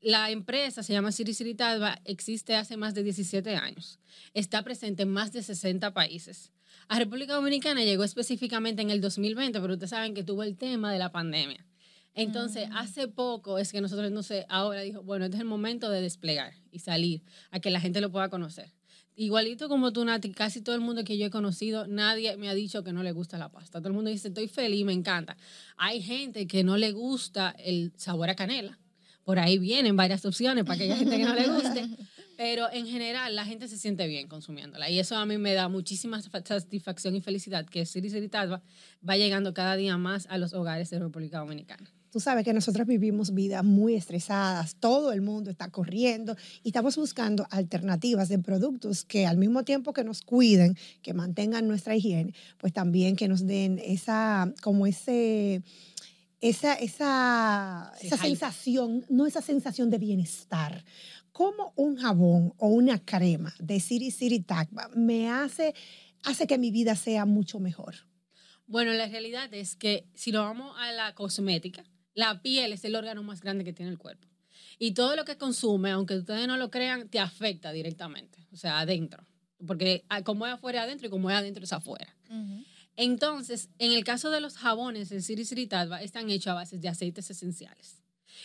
la empresa se llama Siri existe hace más de 17 años. Está presente en más de 60 países. A República Dominicana llegó específicamente en el 2020, pero ustedes saben que tuvo el tema de la pandemia. Entonces, mm. hace poco es que nosotros, no sé, ahora dijo, bueno, este es el momento de desplegar y salir a que la gente lo pueda conocer. Igualito como tú, Nati, casi todo el mundo que yo he conocido, nadie me ha dicho que no le gusta la pasta. Todo el mundo dice, estoy feliz, me encanta. Hay gente que no le gusta el sabor a canela. Por ahí vienen varias opciones para que aquella gente que no le guste. Pero en general, la gente se siente bien consumiéndola. Y eso a mí me da muchísima satisfacción y felicidad que Siri Siri va llegando cada día más a los hogares de República Dominicana. Tú sabes que nosotros vivimos vidas muy estresadas, todo el mundo está corriendo y estamos buscando alternativas de productos que al mismo tiempo que nos cuiden, que mantengan nuestra higiene, pues también que nos den esa, como ese, esa, esa, sensación, no esa sensación de bienestar. Como un jabón o una crema de City City me hace, hace que mi vida sea mucho mejor? Bueno, la realidad es que si lo vamos a la cosmética, la piel es el órgano más grande que tiene el cuerpo. Y todo lo que consume, aunque ustedes no lo crean, te afecta directamente, o sea, adentro. Porque ah, como es afuera, adentro y como es adentro, es afuera. Entonces, en el caso de los jabones en Ciris están hechos a base de aceites esenciales.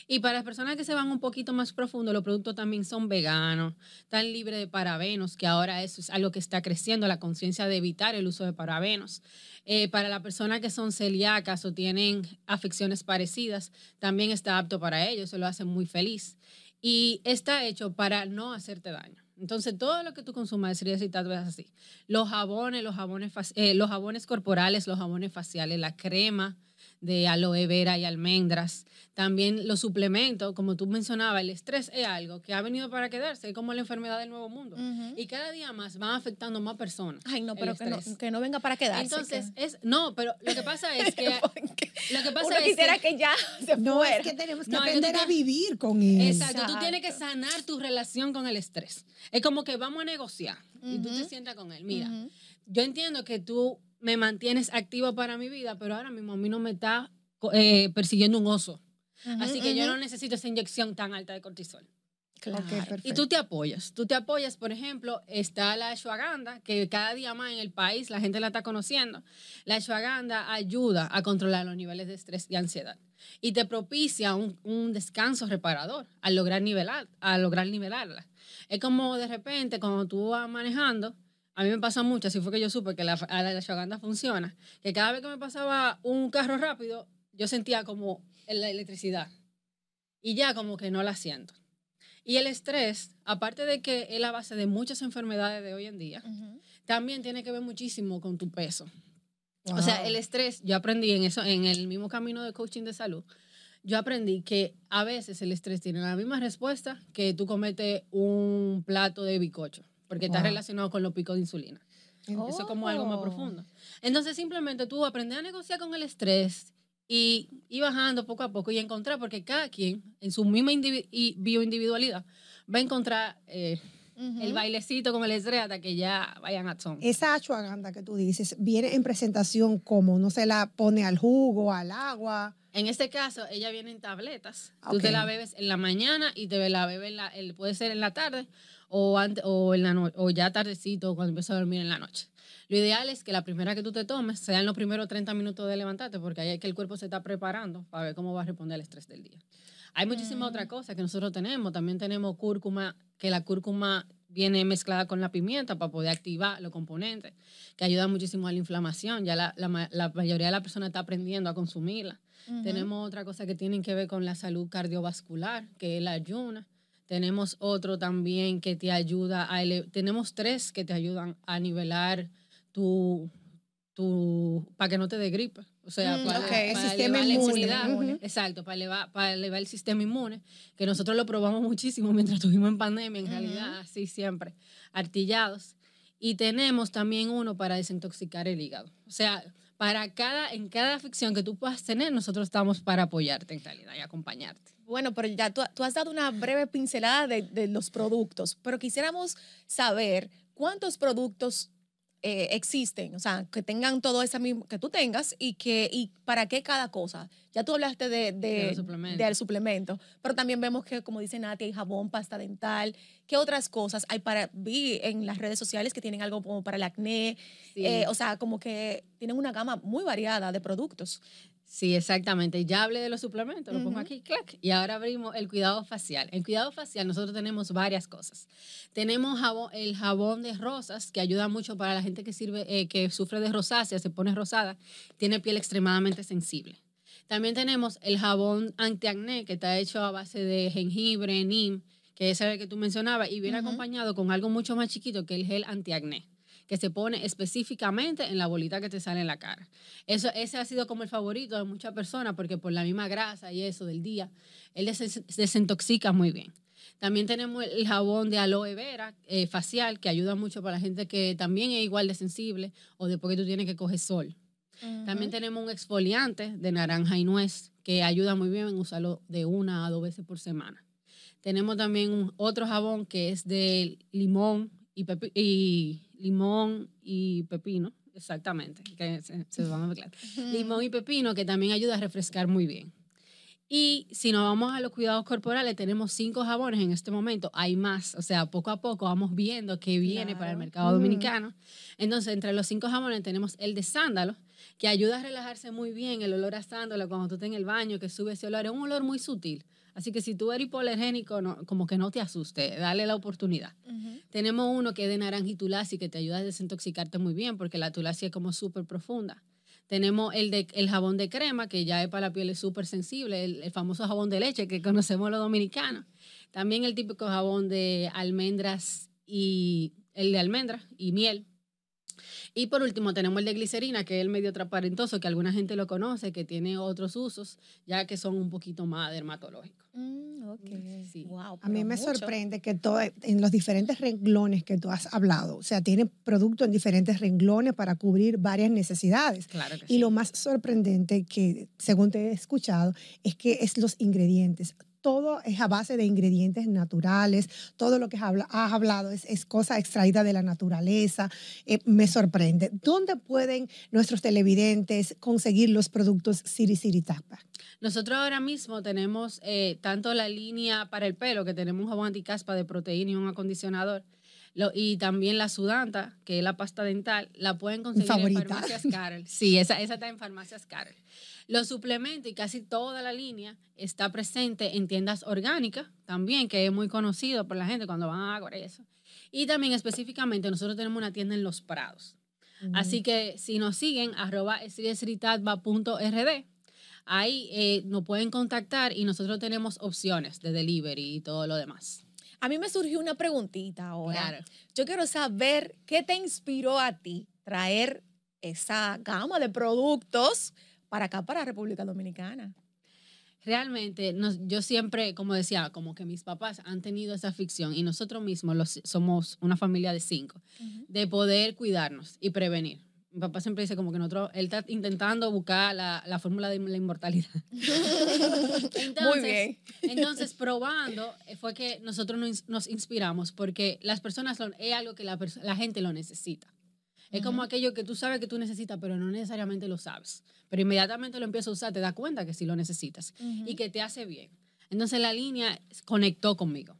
Y para las personas que se van un poquito más profundo, los productos también son veganos, tan libres de parabenos, que ahora eso es algo que está creciendo, la conciencia de evitar el uso de parabenos. Eh, para las personas que son celíacas o tienen afecciones parecidas, también está apto para ellos, se lo hace muy feliz. Y está hecho para no hacerte daño. Entonces, todo lo que tú consumas sería tal vez así. Los jabones, los jabones, eh, los jabones corporales, los jabones faciales, la crema, de aloe vera y almendras. También los suplementos, como tú mencionabas, el estrés es algo que ha venido para quedarse, es como la enfermedad del nuevo mundo. Y cada día más van afectando más personas. Ay, no, pero que no, no, venga para quedarse. Entonces, es, no, pero lo que pasa es que... lo que pasa es que, ya se No, es que tenemos que aprender a vivir con eso. Exacto. tú tienes que sanar tu relación con el estrés. Es como que vamos a negociar y tú te sientas con él. Mira, yo entiendo que tú me mantienes activo para mi vida, pero ahora mismo a mí no me está eh, persiguiendo un oso. Así que yo no necesito esa inyección tan alta de cortisol. Claro. y tú te apoyas. Tú te apoyas, por ejemplo, está la ashwagandha, que cada día más en el país la gente la está conociendo. La ashwagandha ayuda a controlar los niveles de estrés y ansiedad y te propicia un, descanso reparador al lograr, nivelar, al lograr nivelarla. Es como de repente cuando tú vas manejando a mí me pasa mucho, así fue que yo supe que la, la funciona, que cada vez que me pasaba un carro rápido, yo sentía como la electricidad. Y ya como que no la siento. Y el estrés, aparte de que es la base de muchas enfermedades de hoy en día, también tiene que ver muchísimo con tu peso. O sea, el estrés, yo aprendí en eso, en el mismo camino de coaching de salud, yo aprendí que a veces el estrés tiene la misma respuesta que tú comete un plato de bicocho porque está relacionado con los picos de insulina. Eso es como algo más oh. profundo. Entonces, simplemente tú aprendes a negociar con el estrés y ir bajando poco a poco y encontrar, porque cada quien en su misma bioindividualidad va a encontrar eh, el bailecito con el estrés hasta que ya vayan a son. Esa achuaganda que tú dices, ¿viene en presentación como? ¿No se la pone al jugo, al agua? En este caso, ella viene en tabletas. Tú te la bebes en la mañana y te la bebes, en la, puede ser en la tarde o, antes, o, en la o ya tardecito cuando empiezo a dormir en la noche. Lo ideal es que la primera que tú te tomes sean los primeros 30 minutos de levantarte, porque ahí es que el cuerpo se está preparando para ver cómo va a responder al estrés del día. Hay muchísimas mm. otras cosas que nosotros tenemos. También tenemos cúrcuma, que la cúrcuma viene mezclada con la pimienta para poder activar los componentes, que ayuda muchísimo a la inflamación. Ya la, la, mayoría de la persona está aprendiendo a consumirla. Tenemos otra cosa que tiene que ver con la salud cardiovascular, que es la ayuna tenemos otro también que te ayuda a... Tenemos tres que te ayudan a nivelar tu... tu para que no te dé gripe. O sea, mm, para, elevar La inmunidad, Exacto, para elevar, para elevar el sistema inmune, que nosotros lo probamos muchísimo mientras estuvimos en pandemia, en realidad, así siempre, artillados. Y tenemos también uno para desintoxicar el hígado. O sea, para cada, en cada afección que tú puedas tener, nosotros estamos para apoyarte en realidad y acompañarte. Bueno, pero ya tú, has dado una breve pincelada de, los productos, pero quisiéramos saber cuántos productos eh, existen, o sea, que tengan todo esa mismo que tú tengas y que y para qué cada cosa. Ya tú hablaste de, de, del suplemento, pero también vemos que, como dice Nati, hay jabón, pasta dental. ¿Qué otras cosas hay para, vi en las redes sociales que tienen algo como para el acné? Eh, o sea, como que tienen una gama muy variada de productos. Sí, exactamente. Ya hablé de los suplementos, lo pongo aquí, clac. Y ahora abrimos el cuidado facial. El cuidado facial nosotros tenemos varias cosas. Tenemos el jabón de rosas, que ayuda mucho para la gente que, sirve, eh, que sufre de rosácea, se pone rosada, tiene piel extremadamente sensible. También tenemos el jabón antiacné, que está hecho a base de jengibre, neem, que es el que tú mencionabas, y viene acompañado con algo mucho más chiquito, que el gel antiacné que se pone específicamente en la bolita que te sale en la cara. Eso, ese ha sido como el favorito de muchas personas porque por la misma grasa y eso del día, él desintoxica muy bien. También tenemos el jabón de aloe vera eh, facial, que ayuda mucho para la gente que también es igual de sensible o de que tú tienes que coger sol. También tenemos un exfoliante de naranja y nuez, que ayuda muy bien en usarlo de una a dos veces por semana. Tenemos también otro jabón que es de limón y, y limón y pepino, exactamente, que se, van a mezclar. Limón y pepino, que también ayuda a refrescar muy bien. Y si nos vamos a los cuidados corporales, tenemos cinco jabones en este momento, hay más, o sea, poco a poco vamos viendo qué viene para el mercado dominicano. Entonces, entre los cinco jabones tenemos el de sándalo, que ayuda a relajarse muy bien, el olor a sándalo cuando tú estás en el baño, que sube ese olor, es un olor muy sutil, Así que si tú eres hipoalergénico, como que no te asuste, dale la oportunidad. Tenemos uno que es de tulasi, que te ayuda a desintoxicarte muy bien porque la tulasi es como súper profunda. Tenemos el, de, el jabón de crema, que ya es para la piel es súper sensible, el, famoso jabón de leche que conocemos los dominicanos. También el típico jabón de almendras y el de almendras y miel, y por último tenemos el de glicerina, que es el medio transparentoso, que alguna gente lo conoce, que tiene otros usos, ya que son un poquito más dermatológicos. Mm, a mí me sorprende que todo, en los diferentes renglones que tú has hablado, o sea, tiene producto en diferentes renglones para cubrir varias necesidades. Claro que y lo más sorprendente que, según te he escuchado, es que es los ingredientes todo es a base de ingredientes naturales, todo lo que has hablado es, cosa extraída de la naturaleza. Eh, me sorprende. ¿Dónde pueden nuestros televidentes conseguir los productos Siri Siri Tapa? Nosotros ahora mismo tenemos eh, tanto la línea para el pelo, que tenemos un jabón caspa de proteína y un acondicionador, y también la sudanta, que es la pasta dental, la pueden conseguir en farmacias Carol. Sí, esa, esa está en farmacias Carol. Los suplementos y casi toda la línea está presente en tiendas orgánicas también, que es muy conocido por la gente cuando van a Agua eso. Y también específicamente nosotros tenemos una tienda en Los Prados. Así que si nos siguen, arroba ahí eh, nos pueden contactar y nosotros tenemos opciones de delivery y todo lo demás a mí me surgió una preguntita ahora. Yo quiero saber qué te inspiró a ti traer esa gama de productos para acá, para República Dominicana. Realmente, yo siempre, como decía, como que mis papás han tenido esa ficción y nosotros mismos los, somos una familia de cinco, de poder cuidarnos y prevenir. Mi papá siempre dice como que nosotros, él está intentando buscar la, fórmula de la inmortalidad. entonces, Muy bien. entonces, probando, eh, fue que nosotros nos, inspiramos porque las personas, son es algo que la, gente lo necesita. Es como aquello que tú sabes que tú necesitas, pero no necesariamente lo sabes. Pero inmediatamente lo empiezas a usar, te das cuenta que sí lo necesitas y que te hace bien. Entonces la línea conectó conmigo.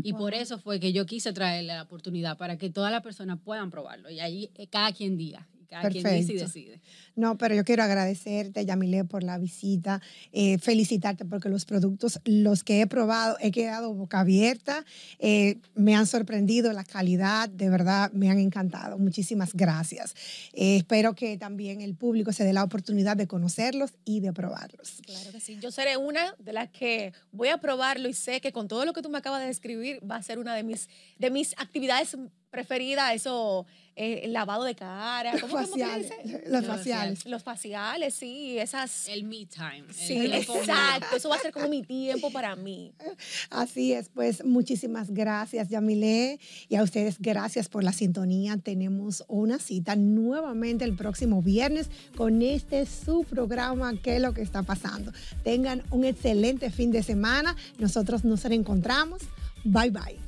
Y por eso fue que yo quise traer la oportunidad para que todas las personas puedan probarlo. Y ahí eh, cada quien diga, Perfecto. quien decide. No, pero yo quiero agradecerte, Yamile, por la visita, eh, felicitarte porque los productos, los que he probado, he quedado boca abierta, eh, me han sorprendido la calidad, de verdad me han encantado. Muchísimas gracias. Eh, espero que también el público se dé la oportunidad de conocerlos y de probarlos. Claro que sí, yo seré una de las que voy a probarlo y sé que con todo lo que tú me acabas de describir va a ser una de mis, de mis actividades preferida, eso, eh, el lavado de cara. ¿Cómo, faciales. dice? Eh, los, faciales. Los faciales, sí, esas. El me time. Sí, exacto. Eso va a ser como mi tiempo para mí. Así es, pues muchísimas gracias, Yamile. Y a ustedes, gracias por la sintonía. Tenemos una cita nuevamente el próximo viernes con este su programa, ¿Qué es lo que está pasando? Tengan un excelente fin de semana. Nosotros nos reencontramos. Bye bye.